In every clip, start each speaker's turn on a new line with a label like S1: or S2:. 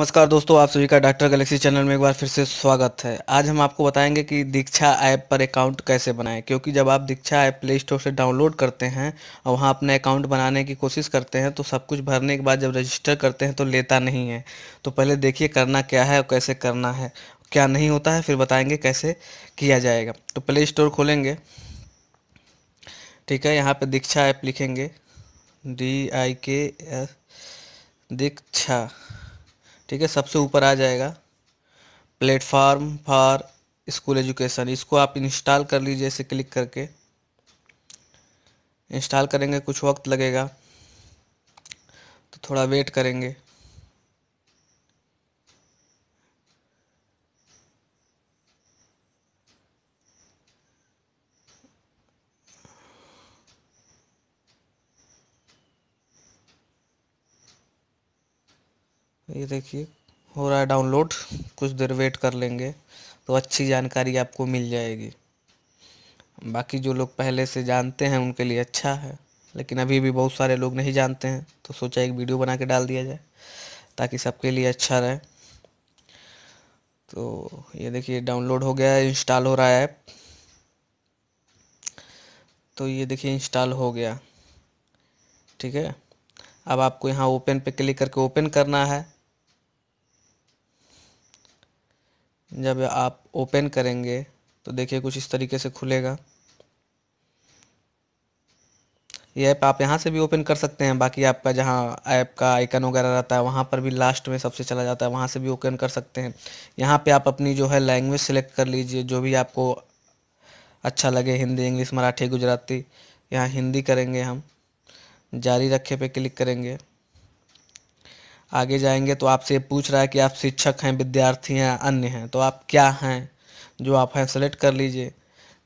S1: नमस्कार दोस्तों आप सभी का डॉक्टर गैलेक्सी चैनल में एक बार फिर से स्वागत है आज हम आपको बताएंगे कि दीक्षा ऐप पर अकाउंट कैसे बनाएं क्योंकि जब आप दीक्षा ऐप प्ले स्टोर से डाउनलोड करते हैं और वहाँ अपना अकाउंट बनाने की कोशिश करते हैं तो सब कुछ भरने के बाद जब रजिस्टर करते हैं तो लेता नहीं है तो पहले देखिए करना क्या है और कैसे करना है क्या नहीं होता है फिर बताएँगे कैसे किया जाएगा तो प्ले स्टोर खोलेंगे ठीक है यहाँ पर दीक्षा ऐप लिखेंगे डी आई के दीक्षा ठीक है सबसे ऊपर आ जाएगा प्लेटफार्म फॉर स्कूल एजुकेशन इसको आप इंस्टॉल कर लीजिए इसे क्लिक करके इंस्टॉल करेंगे कुछ वक्त लगेगा तो थोड़ा वेट करेंगे ये देखिए हो रहा है डाउनलोड कुछ देर वेट कर लेंगे तो अच्छी जानकारी आपको मिल जाएगी बाकी जो लोग पहले से जानते हैं उनके लिए अच्छा है लेकिन अभी भी बहुत सारे लोग नहीं जानते हैं तो सोचा एक वीडियो बना के डाल दिया जाए ताकि सबके लिए अच्छा रहे तो ये देखिए डाउनलोड हो गया है इंस्टॉल हो रहा है ऐप तो ये देखिए इंस्टॉल हो गया ठीक है अब आपको यहाँ ओपन पे क्लिक करके ओपन करना है जब आप ओपन करेंगे तो देखिए कुछ इस तरीके से खुलेगा ये ऐप आप यहाँ से भी ओपन कर सकते हैं बाकी आपका जहाँ ऐप का आइकन वगैरह रहता है वहाँ पर भी लास्ट में सबसे चला जाता है वहाँ से भी ओपन कर सकते हैं यहाँ पे आप अपनी जो है लैंग्वेज सेलेक्ट कर लीजिए जो भी आपको अच्छा लगे हिंदी इंग्लिश मराठी गुजराती यहाँ हिंदी करेंगे हम जारी रखे पे क्लिक करेंगे आगे जाएंगे तो आपसे पूछ रहा है कि आप शिक्षक हैं विद्यार्थी हैं अन्य हैं तो आप क्या हैं जो आप हैं सेलेक्ट कर लीजिए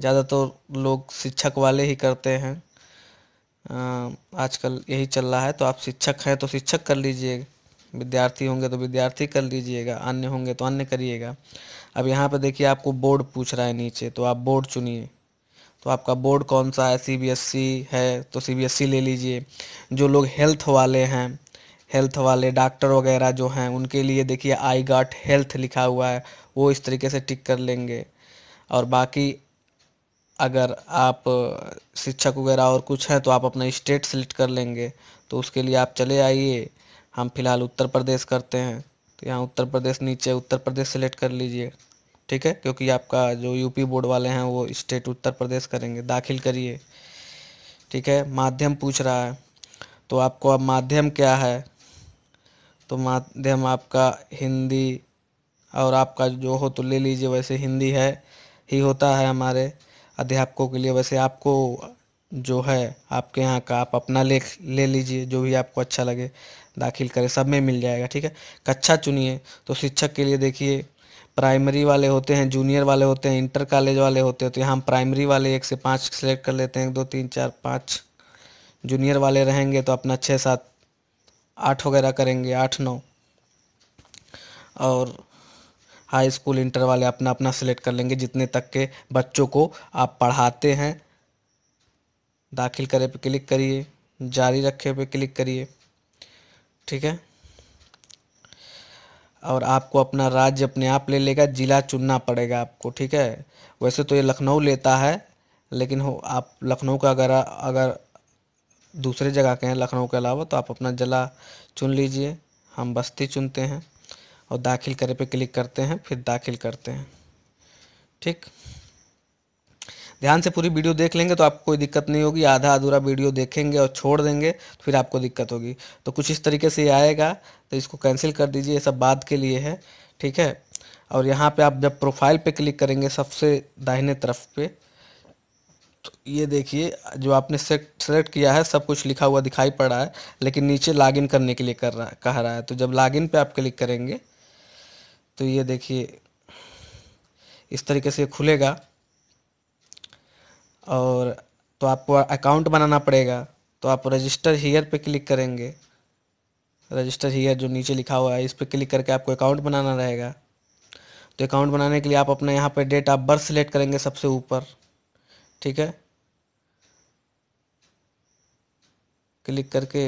S1: ज़्यादातर लोग शिक्षक वाले ही करते हैं आजकल यही चल रहा है तो आप शिक्षक हैं तो शिक्षक कर लीजिए विद्यार्थी होंगे तो विद्यार्थी कर लीजिएगा अन्य होंगे तो अन्य करिएगा अब यहाँ पर देखिए आपको बोर्ड पूछ रहा है नीचे तो आप बोर्ड चुनिए तो आपका बोर्ड कौन सा है सी e है तो सी e ले लीजिए जो लोग हेल्थ वाले हैं हेल्थ वाले डॉक्टर वगैरह जो हैं उनके लिए देखिए आई गॉट हेल्थ लिखा हुआ है वो इस तरीके से टिक कर लेंगे और बाकी अगर आप शिक्षक वगैरह और कुछ हैं तो आप अपना स्टेट सेलेक्ट कर लेंगे तो उसके लिए आप चले आइए हम फिलहाल उत्तर प्रदेश करते हैं तो यहाँ उत्तर प्रदेश नीचे उत्तर प्रदेश सेलेक्ट कर लीजिए ठीक है क्योंकि आपका जो यूपी बोर्ड वाले हैं वो स्टेट उत्तर प्रदेश करेंगे दाखिल करिए ठीक है माध्यम पूछ रहा है तो आपको अब माध्यम क्या है तो माध्यम आपका हिंदी और आपका जो हो तो ले लीजिए वैसे हिंदी है ही होता है हमारे अध्यापकों के लिए वैसे आपको जो है आपके यहाँ का आप अपना लेख ले लीजिए जो भी आपको अच्छा लगे दाखिल करें सब में मिल जाएगा ठीक है कक्षा चुनिए तो शिक्षक के लिए देखिए प्राइमरी वाले होते हैं जूनियर वाले होते हैं इंटर कॉलेज वाले होते हैं तो यहाँ हम प्राइमरी वाले एक से पाँच सेलेक्ट कर लेते हैं एक दो तीन चार पाँच जूनियर वाले रहेंगे तो अपना छः सात आठ वगैरह करेंगे आठ नौ और हाई स्कूल इंटर वाले अपना अपना सेलेक्ट कर लेंगे जितने तक के बच्चों को आप पढ़ाते हैं दाखिल करें पे क्लिक करिए जारी रखे पे क्लिक करिए ठीक है और आपको अपना राज्य अपने आप ले लेगा ज़िला चुनना पड़ेगा आपको ठीक है वैसे तो ये लखनऊ लेता है लेकिन हो आप लखनऊ का अगर अगर दूसरे जगह के हैं लखनऊ के अलावा तो आप अपना ज़िला चुन लीजिए हम बस्ती चुनते हैं और दाखिल करे पे क्लिक करते हैं फिर दाखिल करते हैं ठीक ध्यान से पूरी वीडियो देख लेंगे तो आपको कोई दिक्कत नहीं होगी आधा अधूरा वीडियो देखेंगे और छोड़ देंगे तो फिर आपको दिक्कत होगी तो कुछ इस तरीके से आएगा तो इसको कैंसिल कर दीजिए ये सब बाद के लिए है ठीक है और यहाँ पे आप जब प्रोफाइल पे क्लिक करेंगे सबसे दाहिने तरफ पे ये देखिए जो आपने सेलेक्ट किया है सब कुछ लिखा हुआ दिखाई पड़ रहा है लेकिन नीचे लॉगिन करने के लिए कर रहा कह रहा है तो जब लॉगिन पे आप क्लिक करेंगे तो ये देखिए इस तरीके से खुलेगा और तो आपको अकाउंट बनाना पड़ेगा तो आप रजिस्टर हीयर पे क्लिक करेंगे रजिस्टर हीयर जो नीचे लिखा हुआ है इस पर क्लिक करके आपको अकाउंट बनाना रहेगा तो अकाउंट बनाने के लिए आप अपने यहाँ पर डेट ऑफ बर्थ सेलेक्ट करेंगे सबसे ऊपर ठीक है क्लिक करके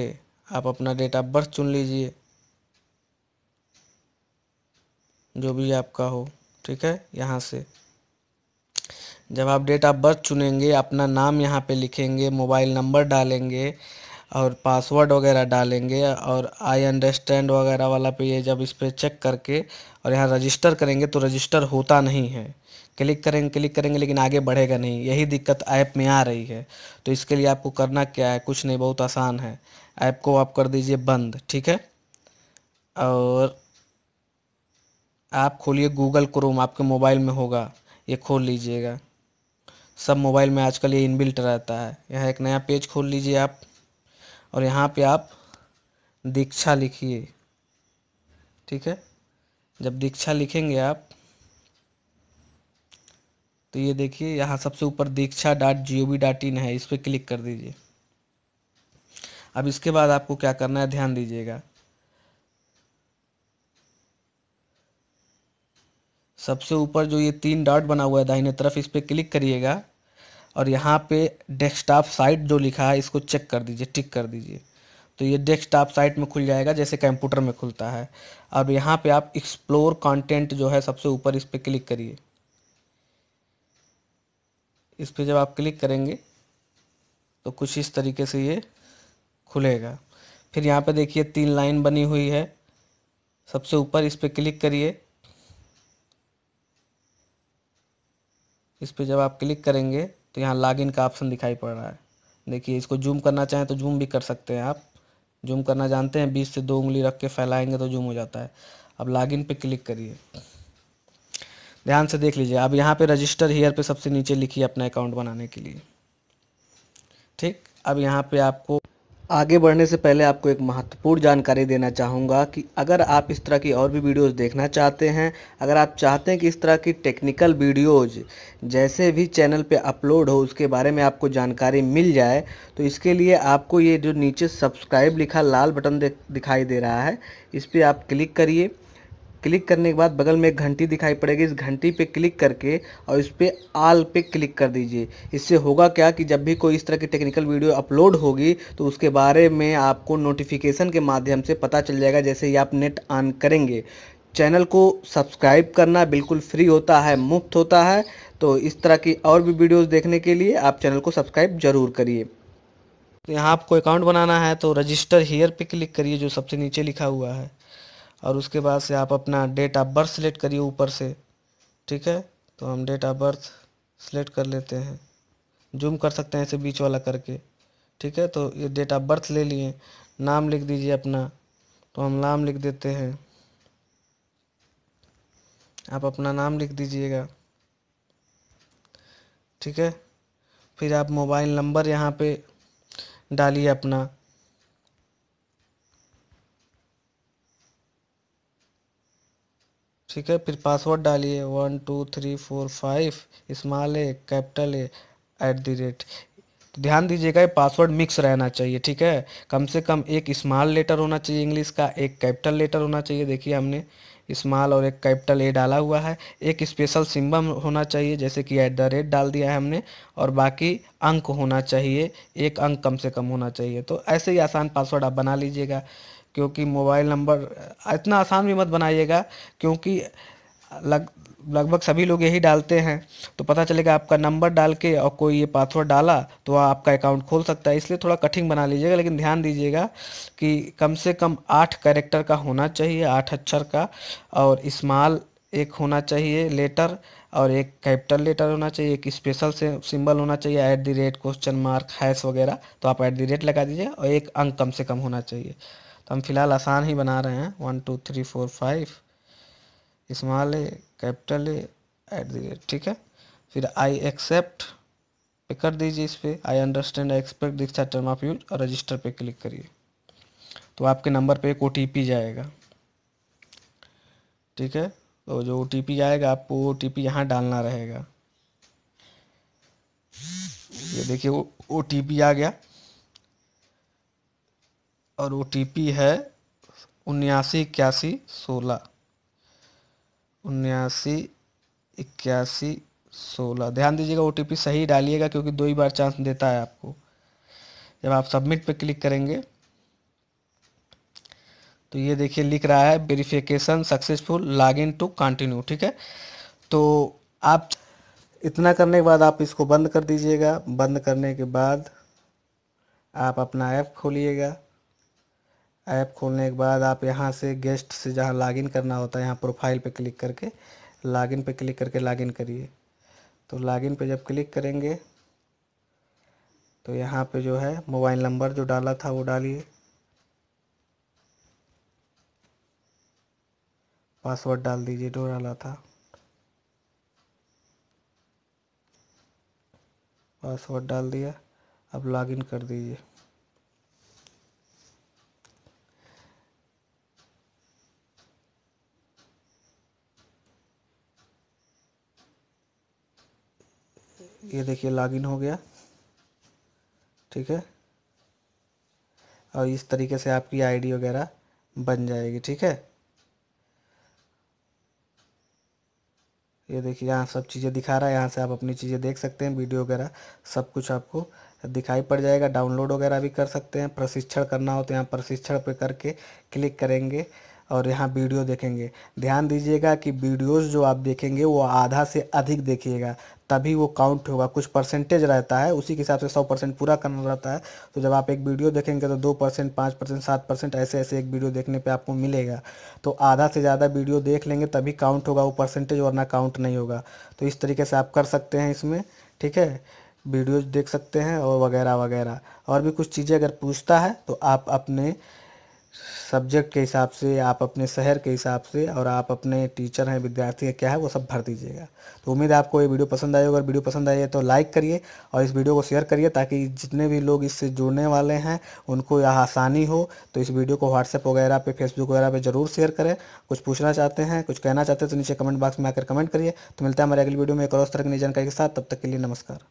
S1: आप अपना डेट ऑफ बर्थ चुन लीजिए जो भी आपका हो ठीक है यहाँ से जब आप डेट ऑफ बर्थ चुनेंगे अपना नाम यहाँ पे लिखेंगे मोबाइल नंबर डालेंगे और पासवर्ड वगैरह डालेंगे और आई अंडरस्टैंड वगैरह वाला पे ये जब इस पर चेक करके और यहाँ रजिस्टर करेंगे तो रजिस्टर होता नहीं है क्लिक करेंगे क्लिक करेंगे लेकिन आगे बढ़ेगा नहीं यही दिक्कत ऐप में आ रही है तो इसके लिए आपको करना क्या है कुछ नहीं बहुत आसान है ऐप को आप कर दीजिए बंद ठीक है और आप खोलिए गूगल क्रोम आपके मोबाइल में होगा ये खोल लीजिएगा सब मोबाइल में आजकल ये इनबिल्ट रहता है यहाँ एक नया पेज खोल लीजिए आप और यहाँ पे आप दीक्षा लिखिए ठीक है जब दीक्षा लिखेंगे आप तो ये देखिए यहाँ सबसे ऊपर Diksha dot G O V dot in है इस पर क्लिक कर दीजिए अब इसके बाद आपको क्या करना है ध्यान दीजिएगा सबसे ऊपर जो ये तीन डॉट बना हुआ है दाहिने तरफ इस पर क्लिक करिएगा और यहाँ पे डेस्कटॉप साइट जो लिखा है इसको चेक कर दीजिए टिक कर दीजिए तो ये डेस्कटॉप साइट में खुल जाएगा जैसे कंप्यूटर में खुलता है अब यहाँ पे आप एक्सप्लोर कंटेंट जो है सबसे ऊपर इस पर क्लिक करिए इस पर जब आप क्लिक करेंगे तो कुछ इस तरीके से ये खुलेगा फिर यहाँ पे देखिए तीन लाइन बनी हुई है सबसे ऊपर इस पर क्लिक करिए इस पर जब आप क्लिक करेंगे तो यहाँ लॉगिन का ऑप्शन दिखाई पड़ रहा है देखिए इसको जूम करना चाहें तो जूम भी कर सकते हैं आप जूम करना जानते हैं बीस से दो उंगली रख के फैलाएंगे तो जूम हो जाता है अब लॉगिन पे क्लिक करिए ध्यान से देख लीजिए अब यहाँ पे रजिस्टर हेयर पे सबसे नीचे लिखिए अपना अकाउंट बनाने के लिए ठीक अब यहाँ पे आपको आगे बढ़ने से पहले आपको एक महत्वपूर्ण जानकारी देना चाहूँगा कि अगर आप इस तरह की और भी वीडियोस देखना चाहते हैं अगर आप चाहते हैं कि इस तरह की टेक्निकल वीडियोज़ जैसे भी चैनल पे अपलोड हो उसके बारे में आपको जानकारी मिल जाए तो इसके लिए आपको ये जो नीचे सब्सक्राइब लिखा लाल बटन दिखाई दे रहा है इस पर आप क्लिक करिए क्लिक करने के बाद बगल में एक घंटी दिखाई पड़ेगी इस घंटी पे क्लिक करके और इस पर आल पे क्लिक कर दीजिए इससे होगा क्या कि जब भी कोई इस तरह की टेक्निकल वीडियो अपलोड होगी तो उसके बारे में आपको नोटिफिकेशन के माध्यम से पता चल जाएगा जैसे ही आप नेट ऑन करेंगे चैनल को सब्सक्राइब करना बिल्कुल फ्री होता है मुफ्त होता है तो इस तरह की और भी वीडियोस देखने के लिए आप चैनल को सब्सक्राइब ज़रूर करिए तो यहाँ आपको अकाउंट बनाना है तो रजिस्टर हेयर पे क्लिक करिए जो सबसे नीचे लिखा हुआ है और उसके बाद से आप अपना डेट ऑफ बर्थ सेलेक्ट करिए ऊपर से ठीक है तो हम डेट ऑफ बर्थ सेलेक्ट कर लेते हैं जूम कर सकते हैं ऐसे बीच वाला करके ठीक है तो ये डेट ऑफ बर्थ ले लिए नाम लिख दीजिए अपना तो हम नाम लिख देते हैं आप अपना नाम लिख दीजिएगा ठीक है फिर आप मोबाइल नंबर यहाँ पे डालिए अपना ठीक है फिर पासवर्ड डालिए one two three four five small a capital A at the rate ध्यान दीजिएगा ये पासवर्ड मिक्स रहना चाहिए ठीक है कम से कम एक स्मॉल लेटर होना चाहिए इंग्लिश का एक कैपिटल लेटर होना चाहिए देखिए हमने स्मॉल और एक कैपिटल ए डाला हुआ है एक स्पेशल सिम्बम होना चाहिए जैसे कि एट द रेट डाल दिया है हमने और बाकी अंक होना चाहिए एक अंक कम से कम होना चाहिए तो ऐसे ही आसान पासवर्ड आप बना लीजिएगा क्योंकि मोबाइल नंबर इतना आसान भी मत बनाइएगा क्योंकि लग लगभग सभी लोग यही डालते हैं तो पता चलेगा आपका नंबर डाल के और कोई ये पासवर्ड डाला तो आपका अकाउंट खोल सकता है इसलिए थोड़ा कठिन बना लीजिएगा लेकिन ध्यान दीजिएगा कि कम से कम आठ कैरेक्टर का होना चाहिए आठ अक्षर का और इस्माल एक होना चाहिए लेटर और एक कैपिटल लेटर होना चाहिए एक स्पेशल से सिंबल होना चाहिए at the rate question mark hash वगैरह तो आप ऐट द रेट लगा दीजिए और एक अंक कम से कम होना चाहिए तो हम फिलहाल आसान ही बना रहे हैं one two three four five small a capital A at the rate ठीक है फिर आई एक्सेप्ट पे कर दीजिए इस पर I understand I accept Diksha term of use और रजिस्टर पे क्लिक करिए तो आपके नंबर पे एक ओ जाएगा ठीक है तो जो ओ टी आएगा आपको ओ टी पी यहाँ डालना रहेगा ये देखिए ओ टी आ गया और ओ टी पी है उन्यासी इक्यासी सोलह उन्यासी इक्यासी सोलह ध्यान दीजिएगा ओ टी पी सही डालिएगा क्योंकि दो ही बार चांस देता है आपको जब आप सबमिट पर क्लिक करेंगे तो ये देखिए लिख रहा है verification successful log in to continue ठीक है तो आप इतना करने के बाद आप इसको बंद कर दीजिएगा बंद करने के बाद आप अपना ऐप खोलिएगा ऐप खोलने के बाद आप यहाँ से गेस्ट से जहाँ लॉगिन करना होता है यहाँ प्रोफाइल पे क्लिक करके लॉगिन पे क्लिक करके लॉगिन करिए तो लॉगिन पे जब क्लिक करेंगे तो यहाँ पे जो है मोबाइल नंबर जो डाला था वो डालिए पासवर्ड डाल दीजिए जो डाला था पासवर्ड डाल दिया अब लॉगिन कर दीजिए ये देखिए लॉगिन हो गया ठीक है और इस तरीके से आपकी आईडी वगैरह बन जाएगी ठीक है ये देखिए यहाँ सब चीज़ें दिखा रहा है यहाँ से आप अपनी चीज़ें देख सकते हैं वीडियो वगैरह सब कुछ आपको दिखाई पड़ जाएगा डाउनलोड वगैरह भी कर सकते हैं प्रशिक्षण करना हो तो यहाँ प्रशिक्षण पे करके क्लिक करेंगे और यहाँ वीडियो देखेंगे ध्यान दीजिएगा कि वीडियोस जो आप देखेंगे वो आधा से अधिक देखिएगा तभी वो काउंट होगा कुछ परसेंटेज रहता है उसी के हिसाब से सौ परसेंट पूरा करना रहता है तो जब आप एक वीडियो देखेंगे तो दो परसेंट पाँच परसेंट सात परसेंट ऐसे ऐसे एक वीडियो देखने पे आपको मिलेगा तो आधा से ज़्यादा वीडियो देख लेंगे तभी काउंट होगा वो परसेंटेज वरना काउंट नहीं होगा तो इस तरीके से आप कर सकते हैं इसमें ठीक है वीडियोज देख सकते हैं और वगैरह वगैरह और भी कुछ चीज़ें अगर पूछता है तो आप अपने सब्जेक्ट के हिसाब से आप अपने शहर के हिसाब से और आप अपने टीचर हैं विद्यार्थी हैं क्या है वो सब भर दीजिएगा तो उम्मीद है आपको ये वीडियो पसंद आएगा अगर वीडियो पसंद आई है तो लाइक करिए और इस वीडियो को शेयर करिए ताकि जितने भी लोग इससे जुड़ने वाले हैं उनको यह आसानी हो तो इस वीडियो को व्हाट्सएप वगैरह पर फेसबुक वगैरह पर जरूर शेयर करें कुछ पूछना चाहते हैं कुछ कहना चाहते हैं तो नीचे कमेंट बॉक्स में आकर कमेंट करिए तो मिलता है हमारे अगली वीडियो में एक और तरह की जानकारी के साथ तब तक के लिए नमस्कार